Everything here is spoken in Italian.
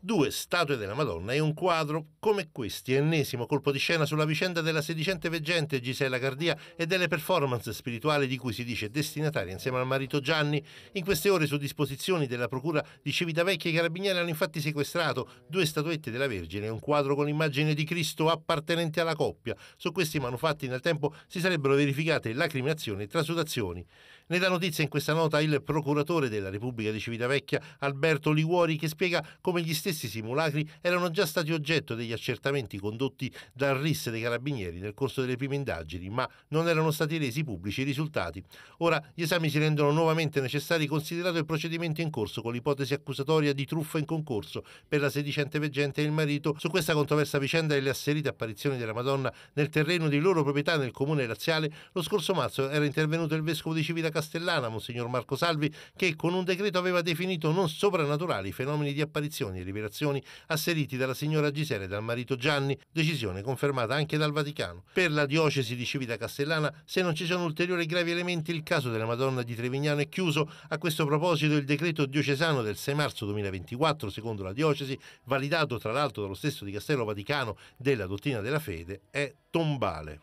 due statue della Madonna e un quadro come questi, ennesimo colpo di scena sulla vicenda della sedicente veggente Gisella Cardia e delle performance spirituali di cui si dice destinataria insieme al marito Gianni. In queste ore su disposizioni della Procura di Civitavecchia i carabinieri hanno infatti sequestrato due statuette della Vergine e un quadro con immagine di Cristo appartenente alla coppia. Su questi manufatti nel tempo si sarebbero verificate lacrimazioni e trasudazioni. Ne dà notizia in questa nota il procuratore della Repubblica di Civitavecchia Alberto Liguori che spiega come gli stessi stessi simulacri erano già stati oggetto degli accertamenti condotti dal RIS dei Carabinieri nel corso delle prime indagini, ma non erano stati resi pubblici i risultati. Ora gli esami si rendono nuovamente necessari considerato il procedimento in corso con l'ipotesi accusatoria di truffa in concorso per la sedicente veggente e il marito su questa controversa vicenda e le asserite apparizioni della Madonna nel terreno di loro proprietà nel comune laziale, lo scorso marzo era intervenuto il vescovo di Civita Castellana, Monsignor Marco Salvi, che con un decreto aveva definito non soprannaturali i fenomeni di apparizioni e rivelazioni asseverazioni asseriti dalla signora Gisele e dal marito Gianni, decisione confermata anche dal Vaticano. Per la diocesi di Civita Castellana, se non ci sono ulteriori gravi elementi, il caso della Madonna di Trevignano è chiuso. A questo proposito il decreto diocesano del 6 marzo 2024, secondo la diocesi, validato tra l'altro dallo stesso di Castello Vaticano della dottrina della fede, è tombale.